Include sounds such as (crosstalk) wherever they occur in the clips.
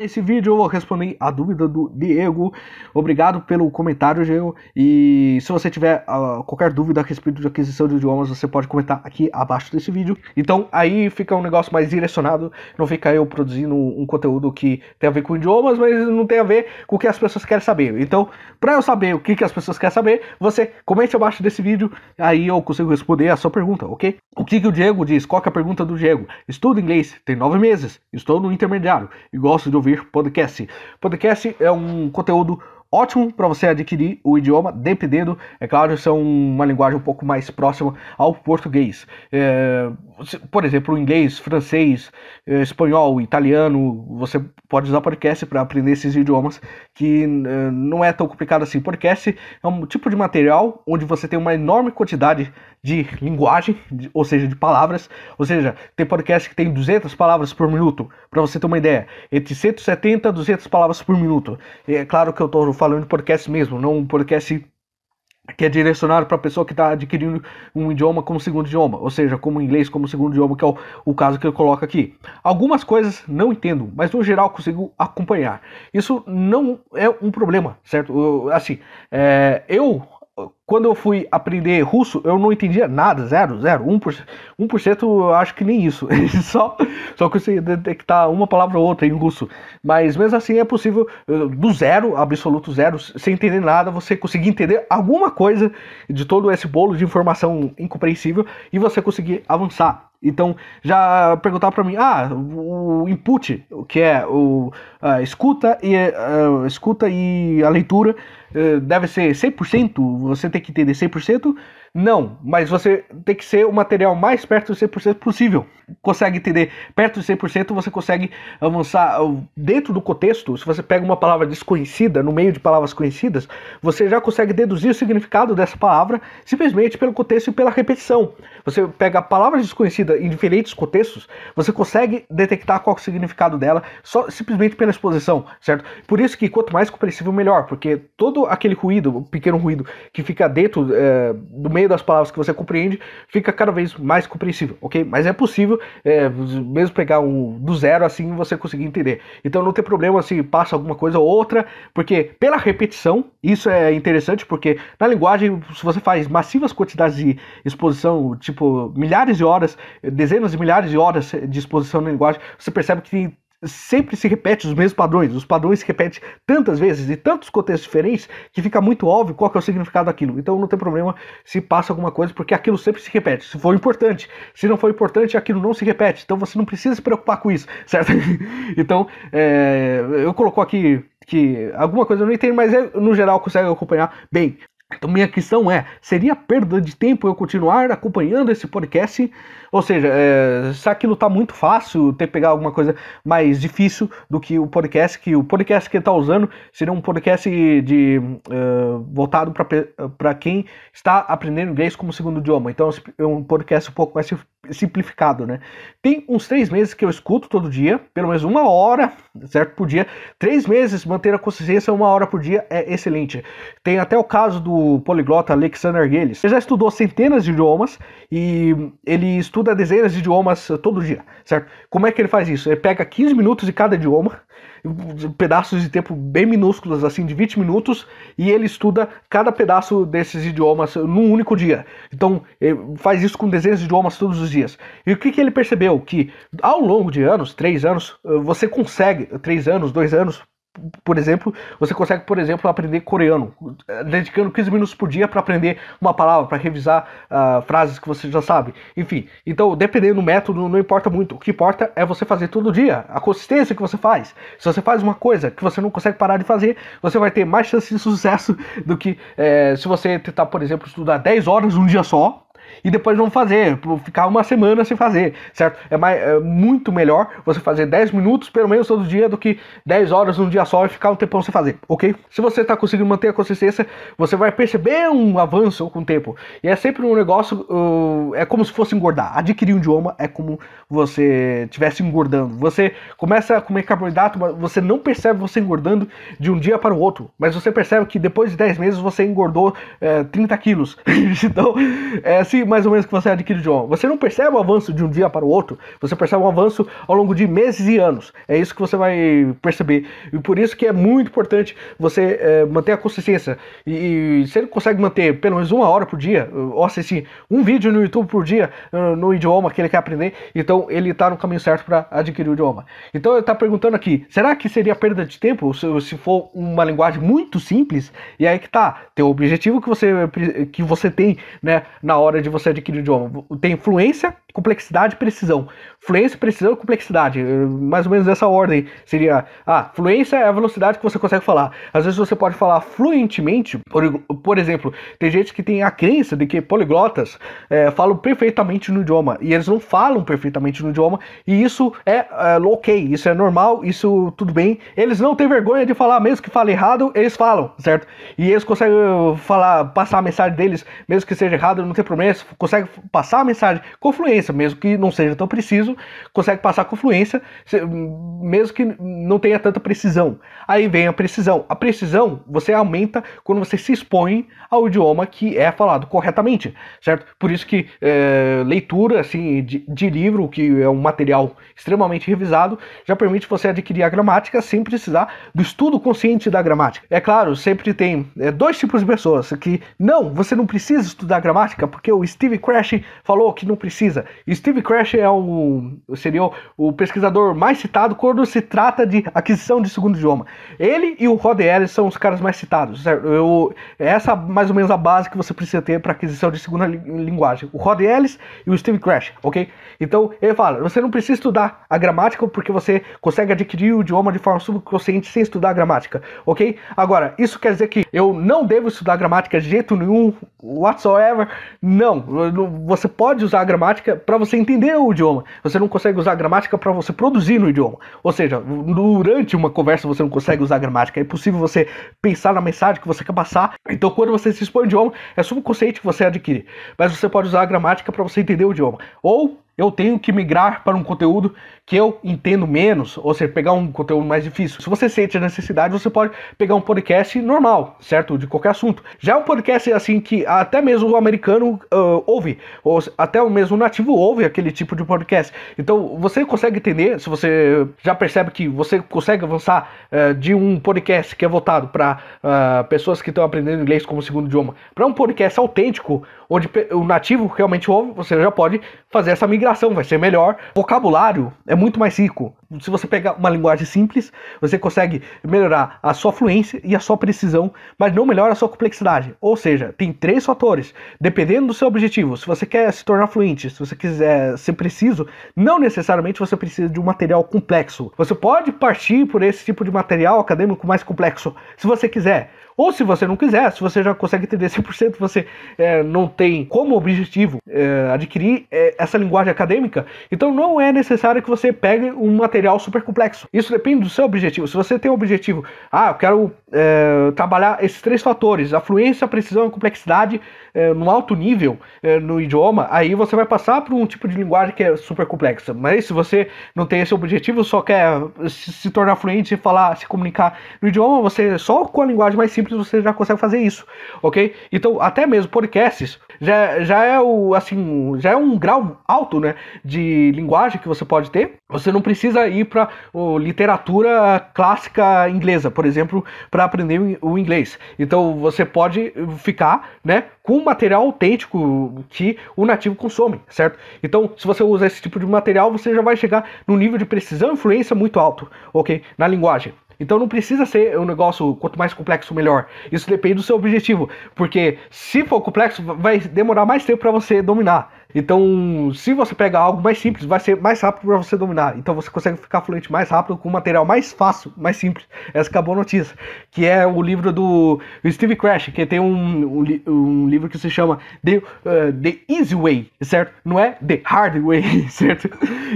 Nesse vídeo eu respondi a dúvida do Diego. Obrigado pelo comentário, Diego. E se você tiver uh, qualquer dúvida a respeito de aquisição de idiomas, você pode comentar aqui abaixo desse vídeo. Então aí fica um negócio mais direcionado, não fica eu produzindo um conteúdo que tem a ver com idiomas, mas não tem a ver com o que as pessoas querem saber. Então, para eu saber o que, que as pessoas querem saber, você comente abaixo desse vídeo, aí eu consigo responder a sua pergunta, ok? O que, que o Diego diz? Qual é a pergunta do Diego? Estudo inglês, tem nove meses, estou no intermediário e gosto de ouvir ouvir podcast. Podcast é um conteúdo ótimo para você adquirir o idioma, dependendo, é claro, é uma linguagem um pouco mais próxima ao português. É, por exemplo, inglês, francês, é, espanhol, italiano, você pode usar podcast para aprender esses idiomas, que é, não é tão complicado assim. Podcast é um tipo de material onde você tem uma enorme quantidade de linguagem, de, ou seja, de palavras. Ou seja, tem podcast que tem 200 palavras por minuto, para você ter uma ideia, entre 170 e 200 palavras por minuto. E é claro que eu estou falando de podcast mesmo, não um podcast que é direcionado para a pessoa que está adquirindo um idioma como segundo idioma, ou seja, como inglês como segundo idioma, que é o, o caso que eu coloco aqui. Algumas coisas não entendo, mas no geral consigo acompanhar. Isso não é um problema, certo? Eu, assim, é, eu quando eu fui aprender russo, eu não entendia nada, zero, zero, 1%, 1% eu acho que nem isso. (laughs) só, só consegui detectar uma palavra ou outra em russo. Mas mesmo assim é possível, eh, do zero, absoluto zero, sem entender nada, você conseguir entender alguma coisa de todo esse bolo de informação incompreensível e você conseguir avançar. Então, já perguntar para mim, ah, o input, que é o, a escuta e, eh, a, escuta e a leitura, eh, deve ser 100%, você tem que entender 100%? Não, mas você tem que ser o material mais perto do 100% possível. Consegue entender perto de 100%, você consegue avançar ah, dentro do contexto. Se você pega uma palavra desconhecida, no meio de palavras conhecidas, você já consegue deduzir o significado dessa palavra simplesmente pelo contexto e pela repetição. Você pega palavras desconhecidas em diferentes contextos, você consegue detectar qual é o significado dela só simplesmente pela exposição, certo? Por isso que quanto mais compreensível, melhor, porque todo todo aquele ruído, um pequeno ruído que fica dentro é, do meio das palavras que você compreende, fica cada vez mais compreensível, ok? Mas é possível é, mesmo pegar um do zero assim você conseguir entender. Então não tem problema se passa alguma coisa ou outra, porque pela repetição, isso é interessante, porque na linguagem, se você faz massivas quantidades de exposição, tipo milhares de horas, dezenas de milhares de horas de exposição na linguagem, você percebe que tem sempre se repete os mesmos padrões. Os padrões se repetem tantas vezes e tantos contextos diferentes que fica muito óbvio qual é o significado daquilo. Então não tem problema se passa alguma coisa, porque aquilo sempre se repete. Se for importante, se não for importante, aquilo não se repete. Então você não precisa se preocupar com isso, (laughs) certo? então, é, eu colocou aqui que alguma coisa eu não entendo, mas no geral consegue acompanhar bem. Então, minha questão é: seria perda de tempo eu continuar acompanhando esse podcast? Ou seja, é, se aquilo tá muito fácil, ter que pegar alguma coisa mais difícil do que o podcast, que o podcast que ele tá usando seria um podcast de uh, voltado para quem está aprendendo inglês como segundo idioma. Então, é um podcast um pouco mais simplificado, né? Tem uns três meses que eu escuto todo dia, pelo menos uma hora, certo, por dia. Três meses, manter a consciência uma hora por dia é excelente. Tem até o caso do poliglota Alexander Gales. Ele já estudou centenas de idiomas e ele estuda dezenas de idiomas eh, todo dia, certo? Como é que ele faz isso? Ele pega 15 minutos de cada idioma, pedaços de tempo bem minúsculos, assim, de 20 minutos, e ele estuda cada pedaço desses idiomas num único dia. Então, eh, faz isso com dezenas de idiomas todos os dias. E o que, que ele percebeu? Que ao longo de anos, três anos, eh, você consegue, três anos, dois anos, por exemplo, você consegue, por exemplo, aprender coreano, dedicando 15 minutos por dia para aprender uma palavra, para revisar uh, frases que você já sabe. Enfim, então, dependendo do método, não importa muito. O que importa é você fazer todo dia, a consistência que você faz. Se você faz uma coisa que você não consegue parar de fazer, você vai ter mais chance de sucesso do que é, se você tentar, por exemplo, estudar 10 horas um dia só, e depois vão fazer, ficar uma semana sem fazer, certo? É, mais, é muito melhor você fazer 10 minutos pelo menos todo dia do que 10 horas num dia só e ficar um tempão sem fazer, ok? Se você está conseguindo manter a consistência, você vai perceber um avanço com o tempo. E é sempre um negócio, uh, é como se fosse engordar. Adquirir um idioma é como você estivesse engordando. Você começa a comer carboidrato, você não percebe você engordando de um dia para o outro, mas você percebe que depois de 10 meses você engordou é, eh, 30 quilos. (laughs) então, é assim, mais ou menos que você adquire o idioma. Você não percebe o avanço de um dia para o outro, você percebe um avanço ao longo de meses e anos. É isso que você vai perceber. E por isso que é muito importante você é, manter a consistência. E, e se ele consegue manter pelo menos uma hora por dia, ou assistir um vídeo no YouTube por dia no idioma que ele quer aprender, então ele está no caminho certo para adquirir o idioma. Então ele está perguntando aqui, será que seria perda de tempo se, se for uma linguagem muito simples? E aí que tá, tem o objetivo que você, que você tem né, na hora de de você adquirir o idioma? Tem fluência complexidade e precisão. Fluência, precisão e complexidade. Eh, mais ou menos dessa ordem. Seria. Ah, fluência é a velocidade que você consegue falar. Às vezes você pode falar fluentemente. Por, por exemplo, tem gente que tem a crença de que poliglotas é, falam perfeitamente no idioma. E eles não falam perfeitamente no idioma. E isso é, é ok, isso é normal, isso tudo bem. Eles não têm vergonha de falar, mesmo que fale errado, eles falam, certo? E eles conseguem falar, passar a mensagem deles, mesmo que seja errado, não tem problema. Consegue conseguem passar a mensagem com fluência fluência, mesmo que não seja tão preciso, consegue passar com fluência, mesmo que não tenha tanta precisão. Aí vem a precisão. A precisão você aumenta quando você se expõe ao idioma que é falado corretamente, certo? Por isso que é, leitura assim, de, de livro, que é um material extremamente revisado, já permite você adquirir a gramática sem precisar do estudo consciente da gramática. É claro, sempre tem é, dois tipos de pessoas que não, você não precisa estudar gramática porque o Steve Crash falou que não precisa. Steve Crash é o, seria o, o, pesquisador mais citado quando se trata de aquisição de segundo idioma. Ele e o Rod Ellis são os caras mais citados, certo? Eu, é essa é mais ou menos a base que você precisa ter para aquisição de segunda li linguagem. O Rod Ellis e o Steve Crash, ok? Então, ele fala, você não precisa estudar a gramática porque você consegue adquirir o idioma de forma subconsciente sem estudar a gramática, ok? Agora, isso quer dizer que eu não devo estudar gramática de jeito nenhum, whatsoever. Não, você pode usar a gramática, para você entender o idioma. Você não consegue usar gramática para você produzir no idioma. Ou seja, durante uma conversa você não consegue usar gramática. É impossível você pensar na mensagem que você quer passar. Então, quando você se expõe ao idioma, é subconsciente que você adquire. Mas você pode usar a gramática para você entender o idioma. Ou eu tenho que migrar para um conteúdo que eu entendo menos, ou seja, pegar um conteúdo mais difícil. Se você sente a necessidade, você pode pegar um podcast normal, certo? De qualquer assunto. Já é um podcast assim que até mesmo o americano uh, ouve, ou até o mesmo nativo ouve aquele tipo de podcast. Então você consegue entender, se você já percebe que você consegue avançar uh, de um podcast que é voltado para uh, ah, pessoas que estão aprendendo inglês como segundo idioma, para um podcast autêntico, onde o nativo realmente ouve, você já pode fazer essa migração, vai ser melhor. O vocabulário é muito mais rico se você pegar uma linguagem simples, você consegue melhorar a sua fluência e a sua precisão, mas não melhora a sua complexidade. Ou seja, tem três fatores, dependendo do seu objetivo. Se você quer se tornar fluente, se você quiser ser preciso, não necessariamente você precisa de um material complexo. Você pode partir por esse tipo de material acadêmico mais complexo, se você quiser. Ou se você não quiser, se você já consegue entender 100%, você é, não tem como objetivo é, adquirir é, essa linguagem acadêmica, então não é necessário que você pegue um material material super complexo. Isso depende do seu objetivo. Se você tem um objetivo, ah, eu quero é, trabalhar esses três fatores, a fluência, precisão e complexidade é, no alto nível é, no idioma, aí você vai passar por um tipo de linguagem que é super complexa. Mas se você não tem esse objetivo, só quer se tornar fluente e falar, se comunicar no idioma, você só com a linguagem mais simples você já consegue fazer isso, ok? Então, até mesmo podcasts já, já é o assim, já é um grau alto, né, de linguagem que você pode ter. Você não precisa ir para literatura clássica inglesa, por exemplo, para aprender o inglês. Então você pode ficar, né, com material autêntico que o nativo consome, certo? Então, se você usar esse tipo de material, você já vai chegar no nível de precisão e influência muito alto, ok? Na linguagem. Então não precisa ser um negócio quanto mais complexo melhor. Isso depende do seu objetivo, porque se for complexo vai demorar mais tempo para você dominar. Então, se você pegar algo mais simples, vai ser mais rápido para você dominar. Então, você consegue ficar fluente mais rápido com um material mais fácil, mais simples. Essa acabou é a notícia. Que é o livro do Steve Crash, que tem um, um, um livro que se chama The, uh, The, Easy Way, certo? Não é The Hard Way, (laughs) certo?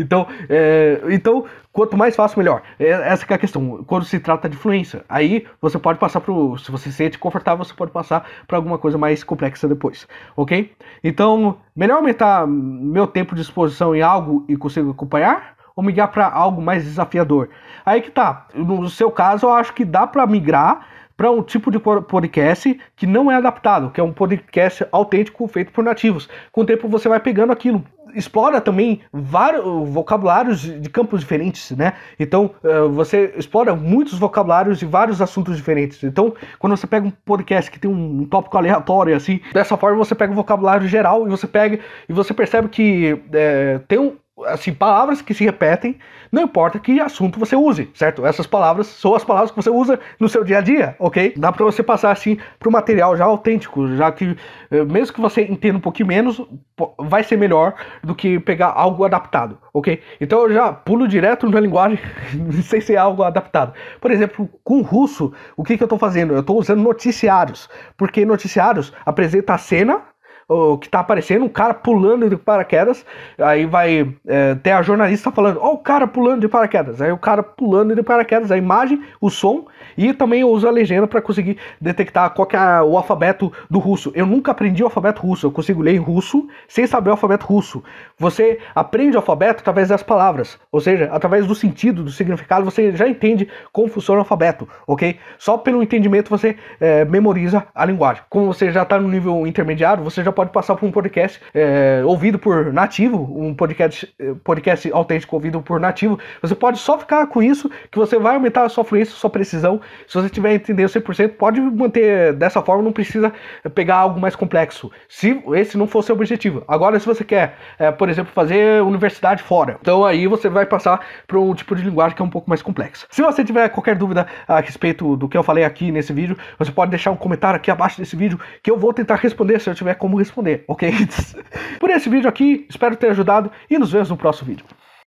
Então, é, então Quanto mais fácil, melhor. É, essa é a questão. Quando se trata de fluência, aí você pode passar para se você se sente confortável, você pode passar para alguma coisa mais complexa depois, ok? Então, melhor aumentar meu tempo de exposição em algo e consigo acompanhar ou migrar para algo mais desafiador. Aí que tá. No seu caso, eu acho que dá para migrar para um tipo de podcast que não é adaptado, que é um podcast autêntico feito por nativos. Com o tempo você vai pegando aquilo. Explora também vários vocabulários de campos diferentes, né? Então eh, você explora muitos vocabulários e vários assuntos diferentes. Então, quando você pega um podcast que tem um tópico aleatório, assim, dessa forma você pega um vocabulário geral e você pega e você percebe que é, tem um, assim, palavras que se repetem, não importa que assunto você use, certo? Essas palavras são as palavras que você usa no seu dia a dia, ok? Dá para você passar assim para o material já autêntico, já que eh, mesmo que você entenda um pouquinho menos, vai ser melhor do que pegar algo adaptado, ok? Então eu já pulo direto na linguagem (laughs) sem ser algo adaptado. Por exemplo, com russo, o que, que eu estou fazendo? Eu estou usando noticiários, porque noticiários apresenta a cena que tá aparecendo, um cara pulando de paraquedas. Aí vai é, ter a jornalista falando, ó, oh, o cara pulando de paraquedas. Aí o cara pulando de paraquedas, a imagem, o som, e também eu uso a legenda para conseguir detectar qual que é o alfabeto do russo. Eu nunca aprendi o alfabeto russo, eu consigo ler russo sem saber o alfabeto russo. Você aprende o alfabeto através das palavras, ou seja, através do sentido, do significado, você já entende como funciona o alfabeto, ok? Só pelo entendimento você é, memoriza a linguagem. Como você já está no nível intermediário, você já pode passar por um podcast é, ouvido por nativo, um podcast, é, podcast autêntico ouvido por nativo. Você pode só ficar com isso, que você vai aumentar a sua fluência, a sua precisão. Se você tiver entendendo 100%, pode manter dessa forma, não precisa pegar algo mais complexo. Se esse não for seu objetivo. Agora, se você quer, é, por exemplo, fazer universidade fora, então aí você vai passar para um tipo de linguagem que é um pouco mais complexa. Se você tiver qualquer dúvida a respeito do que eu falei aqui nesse vídeo, você pode deixar um comentário aqui abaixo desse vídeo que eu vou tentar responder se eu tiver como responder, ok? (laughs) Por esse vídeo aqui, espero ter ajudado e nos vemos no próximo vídeo.